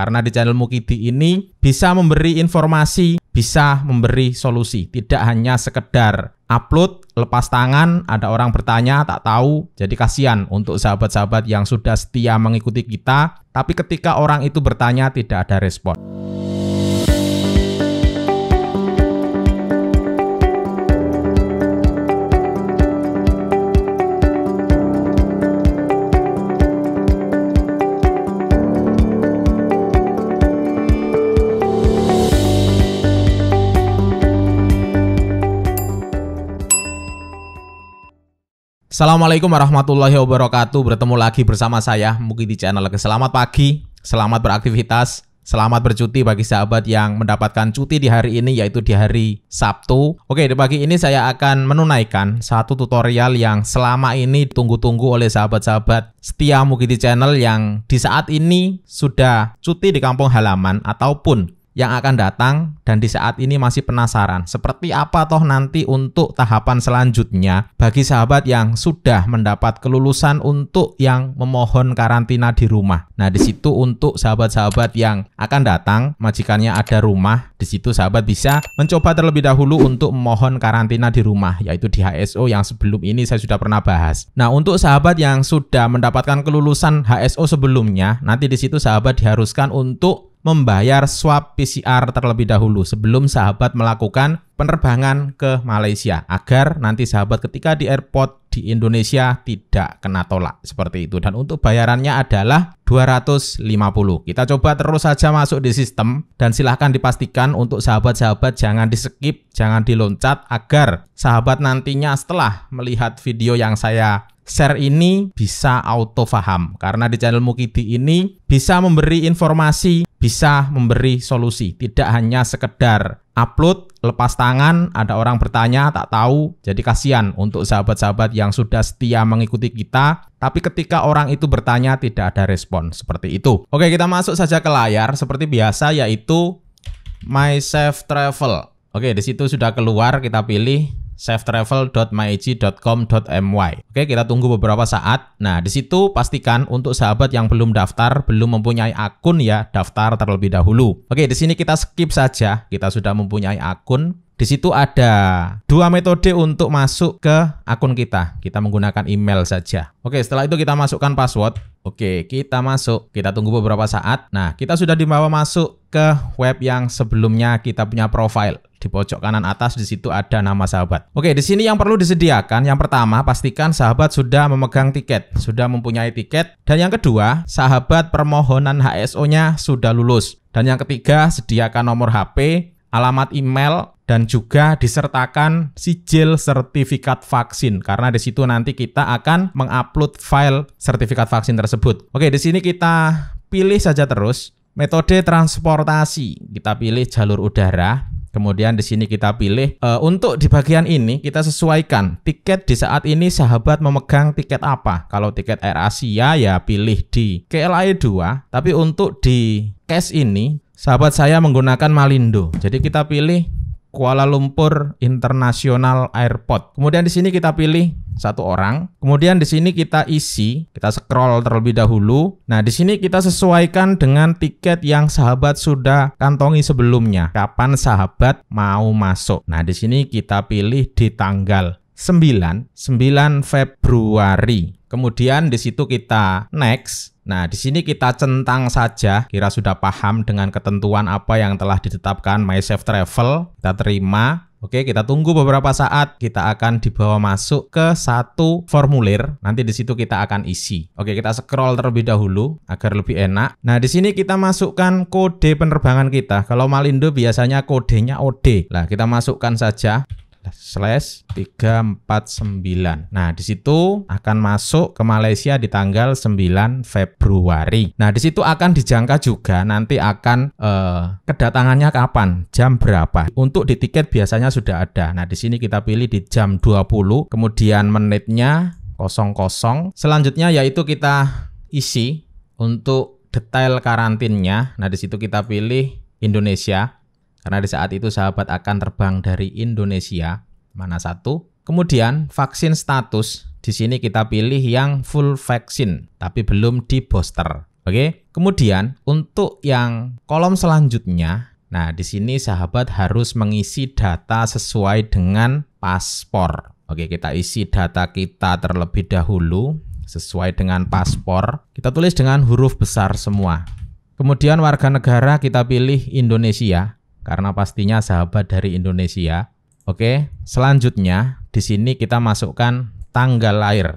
Karena di channel Mukidi ini bisa memberi informasi, bisa memberi solusi, tidak hanya sekedar upload lepas tangan ada orang bertanya tak tahu jadi kasihan untuk sahabat-sahabat yang sudah setia mengikuti kita tapi ketika orang itu bertanya tidak ada respon. Assalamualaikum warahmatullahi wabarakatuh. Bertemu lagi bersama saya Mungkin di channel. Selamat pagi, selamat beraktivitas, Selamat bercuti bagi sahabat yang mendapatkan cuti di hari ini yaitu di hari Sabtu. Oke, di pagi ini saya akan menunaikan satu tutorial yang selama ini tunggu tunggu oleh sahabat-sahabat setia Mugiti Channel yang di saat ini sudah cuti di kampung halaman ataupun yang akan datang dan di saat ini masih penasaran seperti apa toh nanti untuk tahapan selanjutnya bagi sahabat yang sudah mendapat kelulusan untuk yang memohon karantina di rumah. Nah, di situ untuk sahabat-sahabat yang akan datang majikannya ada rumah, di situ sahabat bisa mencoba terlebih dahulu untuk memohon karantina di rumah yaitu di HSO yang sebelum ini saya sudah pernah bahas. Nah, untuk sahabat yang sudah mendapatkan kelulusan HSO sebelumnya, nanti di situ sahabat diharuskan untuk membayar swab PCR terlebih dahulu sebelum sahabat melakukan penerbangan ke Malaysia agar nanti sahabat ketika di airport di Indonesia tidak kena tolak seperti itu dan untuk bayarannya adalah 250 kita coba terus saja masuk di sistem dan silahkan dipastikan untuk sahabat-sahabat jangan di skip jangan diloncat agar sahabat nantinya setelah melihat video yang saya share ini bisa auto faham karena di channel Mukidi ini bisa memberi informasi bisa memberi solusi, tidak hanya sekedar upload lepas tangan, ada orang bertanya tak tahu. Jadi kasihan untuk sahabat-sahabat yang sudah setia mengikuti kita, tapi ketika orang itu bertanya tidak ada respon seperti itu. Oke, kita masuk saja ke layar seperti biasa yaitu My Safe Travel. Oke, di situ sudah keluar kita pilih safetravel.myg.com.my. Oke, kita tunggu beberapa saat. Nah, di situ pastikan untuk sahabat yang belum daftar, belum mempunyai akun ya, daftar terlebih dahulu. Oke, di sini kita skip saja. Kita sudah mempunyai akun. Di situ ada dua metode untuk masuk ke akun kita. Kita menggunakan email saja. Oke, setelah itu kita masukkan password. Oke, kita masuk. Kita tunggu beberapa saat. Nah, kita sudah dibawa masuk ke web yang sebelumnya kita punya profile di pojok kanan atas di situ ada nama sahabat. Oke, di sini yang perlu disediakan yang pertama pastikan sahabat sudah memegang tiket, sudah mempunyai tiket dan yang kedua, sahabat permohonan HSO-nya sudah lulus. Dan yang ketiga, sediakan nomor HP, alamat email dan juga disertakan sijil sertifikat vaksin karena di situ nanti kita akan mengupload file sertifikat vaksin tersebut. Oke, di sini kita pilih saja terus metode transportasi. Kita pilih jalur udara, Kemudian di sini kita pilih e, untuk di bagian ini kita sesuaikan tiket di saat ini sahabat memegang tiket apa. Kalau tiket Air Asia ya pilih di kli 2, tapi untuk di cash ini sahabat saya menggunakan Malindo. Jadi kita pilih Kuala Lumpur International Airport. Kemudian di sini kita pilih satu orang. Kemudian di sini kita isi, kita scroll terlebih dahulu. Nah, di sini kita sesuaikan dengan tiket yang sahabat sudah kantongi sebelumnya. Kapan sahabat mau masuk? Nah, di sini kita pilih di tanggal 9, 9 Februari. Kemudian di situ kita next. Nah, di sini kita centang saja, kira sudah paham dengan ketentuan apa yang telah ditetapkan MySafe Travel. Kita terima. Oke, kita tunggu beberapa saat. Kita akan dibawa masuk ke satu formulir. Nanti di situ kita akan isi. Oke, kita scroll terlebih dahulu agar lebih enak. Nah, di sini kita masukkan kode penerbangan kita. Kalau Malindo biasanya kodenya OD. Nah, kita masukkan saja slash 349. Nah, di situ akan masuk ke Malaysia di tanggal 9 Februari. Nah, di situ akan dijangka juga nanti akan eh, kedatangannya kapan, jam berapa. Untuk di tiket biasanya sudah ada. Nah, di sini kita pilih di jam 20, kemudian menitnya kosong-kosong. Selanjutnya yaitu kita isi untuk detail karantinnya. Nah, di situ kita pilih Indonesia. Karena di saat itu sahabat akan terbang dari Indonesia, mana satu. Kemudian vaksin status, di sini kita pilih yang full vaksin, tapi belum di booster. Oke, kemudian untuk yang kolom selanjutnya, nah di sini sahabat harus mengisi data sesuai dengan paspor. Oke, kita isi data kita terlebih dahulu sesuai dengan paspor. Kita tulis dengan huruf besar semua. Kemudian warga negara kita pilih Indonesia karena pastinya sahabat dari Indonesia. Oke, selanjutnya di sini kita masukkan tanggal lahir.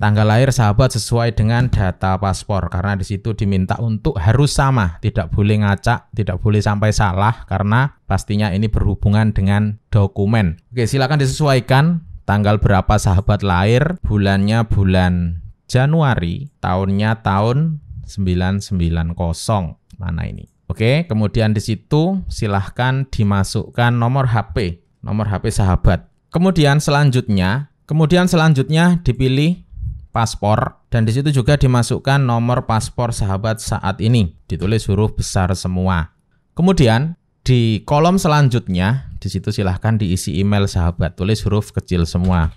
Tanggal lahir sahabat sesuai dengan data paspor karena di situ diminta untuk harus sama, tidak boleh ngacak, tidak boleh sampai salah karena pastinya ini berhubungan dengan dokumen. Oke, silakan disesuaikan tanggal berapa sahabat lahir, bulannya bulan Januari, tahunnya tahun 990. Mana ini? Oke, kemudian di situ silahkan dimasukkan nomor HP, nomor HP sahabat. Kemudian selanjutnya, kemudian selanjutnya dipilih paspor dan di situ juga dimasukkan nomor paspor sahabat saat ini, ditulis huruf besar semua. Kemudian di kolom selanjutnya, di situ silahkan diisi email sahabat, tulis huruf kecil semua.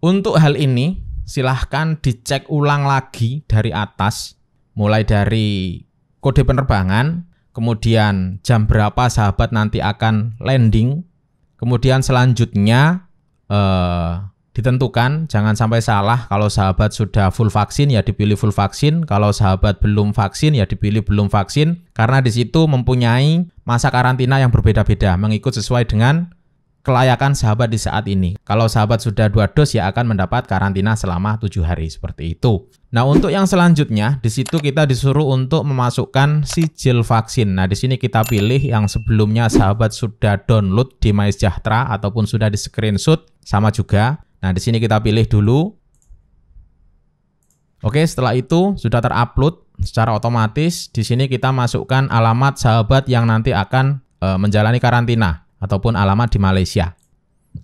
Untuk hal ini, silahkan dicek ulang lagi dari atas, mulai dari kode penerbangan, kemudian jam berapa sahabat nanti akan landing, kemudian selanjutnya eh, ditentukan jangan sampai salah kalau sahabat sudah full vaksin ya dipilih full vaksin, kalau sahabat belum vaksin ya dipilih belum vaksin karena di situ mempunyai masa karantina yang berbeda-beda mengikut sesuai dengan kelayakan sahabat di saat ini. Kalau sahabat sudah dua dos ya akan mendapat karantina selama tujuh hari seperti itu. Nah, untuk yang selanjutnya, di situ kita disuruh untuk memasukkan sijil vaksin. Nah, di sini kita pilih yang sebelumnya sahabat sudah download di MySejahtera ataupun sudah di screenshot sama juga. Nah, di sini kita pilih dulu. Oke, setelah itu sudah terupload secara otomatis. Di sini kita masukkan alamat sahabat yang nanti akan eh, menjalani karantina ataupun alamat di Malaysia.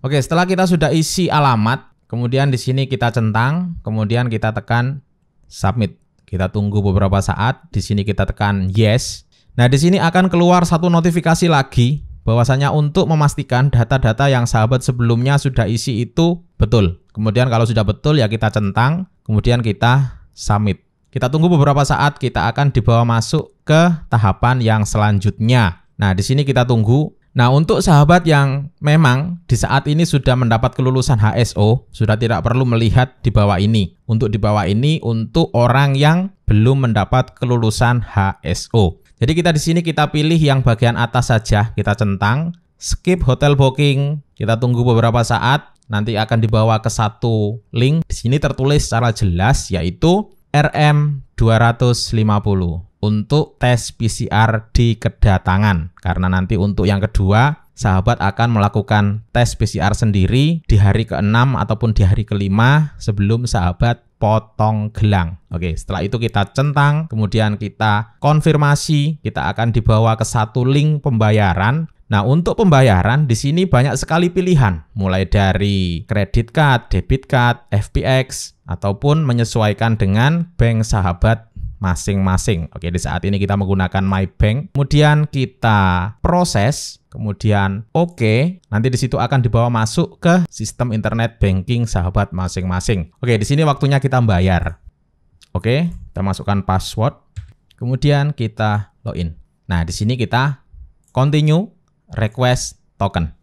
Oke, setelah kita sudah isi alamat, kemudian di sini kita centang, kemudian kita tekan submit. Kita tunggu beberapa saat, di sini kita tekan yes. Nah, di sini akan keluar satu notifikasi lagi bahwasanya untuk memastikan data-data yang sahabat sebelumnya sudah isi itu betul. Kemudian kalau sudah betul ya kita centang, kemudian kita submit. Kita tunggu beberapa saat, kita akan dibawa masuk ke tahapan yang selanjutnya. Nah, di sini kita tunggu Nah, untuk sahabat yang memang di saat ini sudah mendapat kelulusan HSO, sudah tidak perlu melihat di bawah ini. Untuk di bawah ini untuk orang yang belum mendapat kelulusan HSO. Jadi kita di sini kita pilih yang bagian atas saja, kita centang, skip hotel booking, kita tunggu beberapa saat, nanti akan dibawa ke satu link. Di sini tertulis secara jelas yaitu RM 250 untuk tes PCR di kedatangan. Karena nanti untuk yang kedua, sahabat akan melakukan tes PCR sendiri di hari ke-6 ataupun di hari ke-5 sebelum sahabat potong gelang. Oke, setelah itu kita centang, kemudian kita konfirmasi, kita akan dibawa ke satu link pembayaran Nah, untuk pembayaran di sini banyak sekali pilihan, mulai dari kredit card, debit card, FPX, ataupun menyesuaikan dengan bank sahabat masing-masing. Oke, di saat ini kita menggunakan My Bank. Kemudian kita proses, kemudian oke. Okay. Nanti di situ akan dibawa masuk ke sistem internet banking sahabat masing-masing. Oke, di sini waktunya kita bayar. Oke, kita masukkan password. Kemudian kita login. Nah, di sini kita continue request token.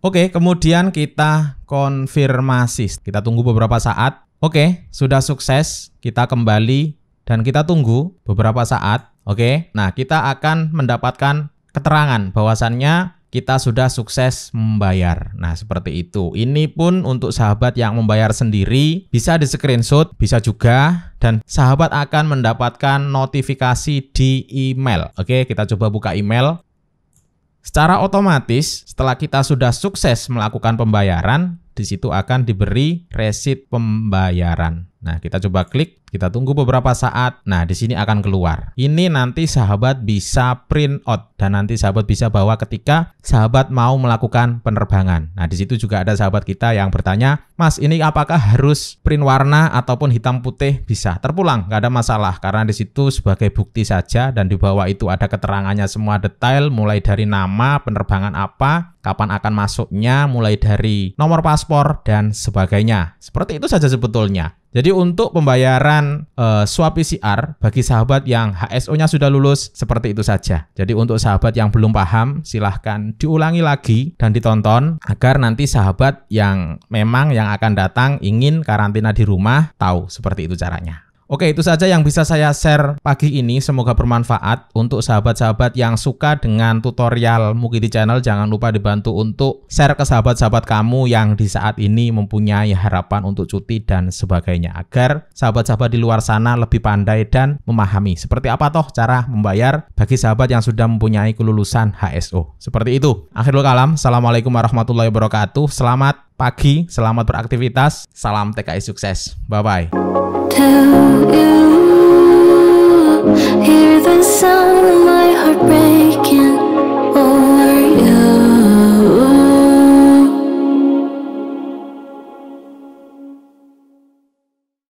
Oke, kemudian kita konfirmasi. Kita tunggu beberapa saat. Oke, sudah sukses. Kita kembali dan kita tunggu beberapa saat. Oke, nah kita akan mendapatkan keterangan bahwasannya kita sudah sukses membayar. Nah, seperti itu. Ini pun untuk sahabat yang membayar sendiri bisa di screenshot, bisa juga dan sahabat akan mendapatkan notifikasi di email. Oke, kita coba buka email. Secara otomatis setelah kita sudah sukses melakukan pembayaran, di situ akan diberi resit pembayaran. Nah, kita coba klik kita tunggu beberapa saat. Nah, di sini akan keluar. Ini nanti sahabat bisa print out dan nanti sahabat bisa bawa ketika sahabat mau melakukan penerbangan. Nah, di situ juga ada sahabat kita yang bertanya, "Mas, ini apakah harus print warna ataupun hitam putih?" Bisa. Terpulang, nggak ada masalah karena di situ sebagai bukti saja dan di bawah itu ada keterangannya semua detail mulai dari nama, penerbangan apa, kapan akan masuknya, mulai dari nomor paspor dan sebagainya. Seperti itu saja sebetulnya. Jadi untuk pembayaran e, swab PCR bagi sahabat yang HSO-nya sudah lulus seperti itu saja. Jadi untuk sahabat yang belum paham silahkan diulangi lagi dan ditonton agar nanti sahabat yang memang yang akan datang ingin karantina di rumah tahu seperti itu caranya. Oke, itu saja yang bisa saya share pagi ini. Semoga bermanfaat untuk sahabat-sahabat yang suka dengan tutorial Mukidi Channel. Jangan lupa dibantu untuk share ke sahabat-sahabat kamu yang di saat ini mempunyai harapan untuk cuti dan sebagainya agar sahabat-sahabat di luar sana lebih pandai dan memahami seperti apa toh cara membayar bagi sahabat yang sudah mempunyai kelulusan HSO. Seperti itu. Akhirul kalam. Assalamualaikum warahmatullahi wabarakatuh. Selamat pagi, selamat beraktivitas. Salam TKI sukses. Bye bye. you Hear the sound of my heart breaking